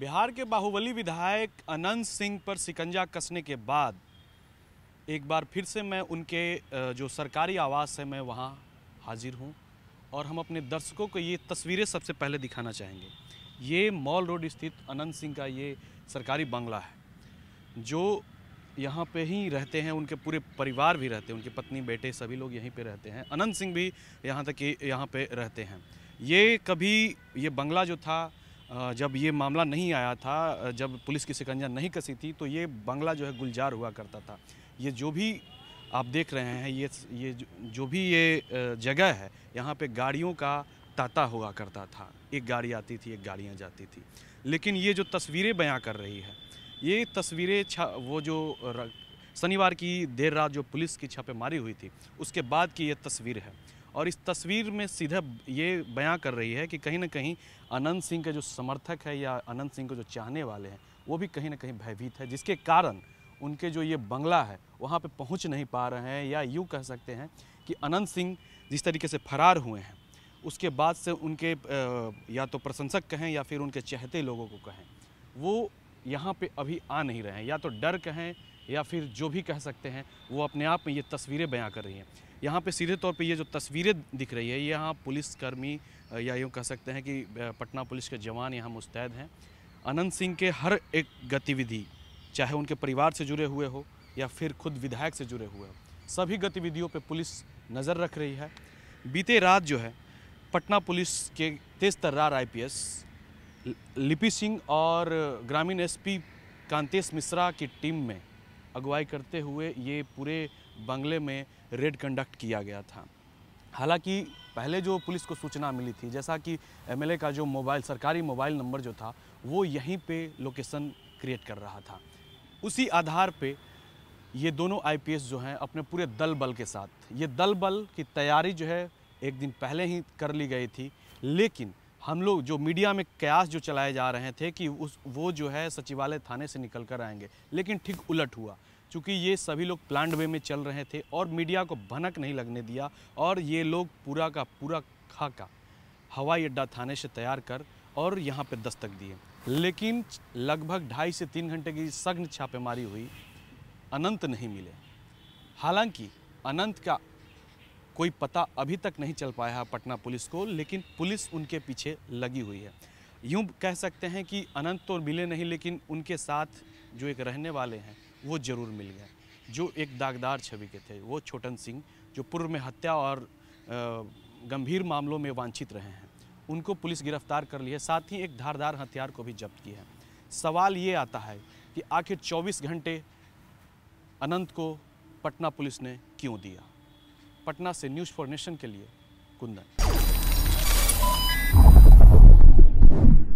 बिहार के बाहुबली विधायक अनंत सिंह पर शिकंजा कसने के बाद एक बार फिर से मैं उनके जो सरकारी आवास है मैं वहाँ हाजिर हूँ और हम अपने दर्शकों को ये तस्वीरें सबसे पहले दिखाना चाहेंगे ये मॉल रोड स्थित अनंत सिंह का ये सरकारी बंगला है जो यहाँ पे ही रहते हैं उनके पूरे परिवार भी रहते हैं उनकी पत्नी बेटे सभी लोग यहीं पे रहते हैं अनंत सिंह भी यहाँ तक कि यहाँ पे रहते हैं ये कभी ये बंगला जो था जब ये मामला नहीं आया था जब पुलिस की शिकंजा नहीं कसी थी तो ये बंगला जो है गुलजार हुआ करता था ये जो भी आप देख रहे हैं ये ये जो भी ये जगह है यहाँ पे गाड़ियों का ताता हुआ करता था एक गाड़ी आती थी एक गाड़ियाँ जाती थी लेकिन ये जो तस्वीरें बयां कर रही है ये तस्वीरें वो जो शनिवार की देर रात जो पुलिस की छापेमारी हुई थी उसके बाद की ये तस्वीर है और इस तस्वीर में सीधा ये बयां कर रही है कि कहीं ना कहीं अनंत सिंह के जो समर्थक है या अनंत सिंह के जो चाहने वाले हैं वो भी कहीं ना कहीं भयभीत है जिसके कारण उनके जो ये बंगला है वहाँ पे पहुँच नहीं पा रहे हैं या यूँ कह सकते हैं कि अनंत सिंह जिस तरीके से फरार हुए हैं उसके बाद से उनके या तो प्रशंसक कहें या फिर उनके चहते लोगों को कहें वो यहाँ पे अभी आ नहीं रहे हैं या तो डर कहें या फिर जो भी कह सकते हैं वो अपने आप में ये तस्वीरें बयां कर रही हैं यहाँ पे सीधे तौर पे ये जो तस्वीरें दिख रही है यहाँ पुलिसकर्मी या यूँ कह सकते हैं कि पटना पुलिस के जवान यहाँ मुस्तैद हैं अनंत सिंह के हर एक गतिविधि चाहे उनके परिवार से जुड़े हुए हो या फिर खुद विधायक से जुड़े हुए हो सभी गतिविधियों पर पुलिस नज़र रख रही है बीते रात जो है पटना पुलिस के तेज तर्रार आई लिपि सिंह और ग्रामीण एसपी कांतेश मिश्रा की टीम में अगुवाई करते हुए ये पूरे बंगले में रेड कंडक्ट किया गया था हालांकि पहले जो पुलिस को सूचना मिली थी जैसा कि एमएलए का जो मोबाइल सरकारी मोबाइल नंबर जो था वो यहीं पे लोकेशन क्रिएट कर रहा था उसी आधार पे ये दोनों आईपीएस जो हैं अपने पूरे दल बल के साथ ये दल बल की तैयारी जो है एक दिन पहले ही कर ली गई थी लेकिन हम लोग जो मीडिया में कयास जो चलाए जा रहे थे कि उस वो जो है सचिवालय थाने से निकल कर आएंगे लेकिन ठीक उलट हुआ चूँकि ये सभी लोग प्लांट वे में चल रहे थे और मीडिया को भनक नहीं लगने दिया और ये लोग पूरा का पूरा खाका हवाई अड्डा थाने से तैयार कर और यहाँ पर दस्तक दिए लेकिन लगभग ढाई से तीन घंटे की सघन छापेमारी हुई अनंत नहीं मिले हालांकि अनंत का कोई पता अभी तक नहीं चल पाया है पटना पुलिस को लेकिन पुलिस उनके पीछे लगी हुई है यूं कह सकते हैं कि अनंत तो मिले नहीं लेकिन उनके साथ जो एक रहने वाले हैं वो ज़रूर मिल गए जो एक दागदार छवि के थे वो छोटन सिंह जो पूर्व में हत्या और गंभीर मामलों में वांछित रहे हैं उनको पुलिस गिरफ्तार कर लिया साथ ही एक धारदार हथियार को भी जब्त किया है सवाल ये आता है कि आखिर 24 घंटे अनंत को पटना पुलिस ने क्यों दिया पटना से न्यूज़ फॉर नेशन के लिए कुंदन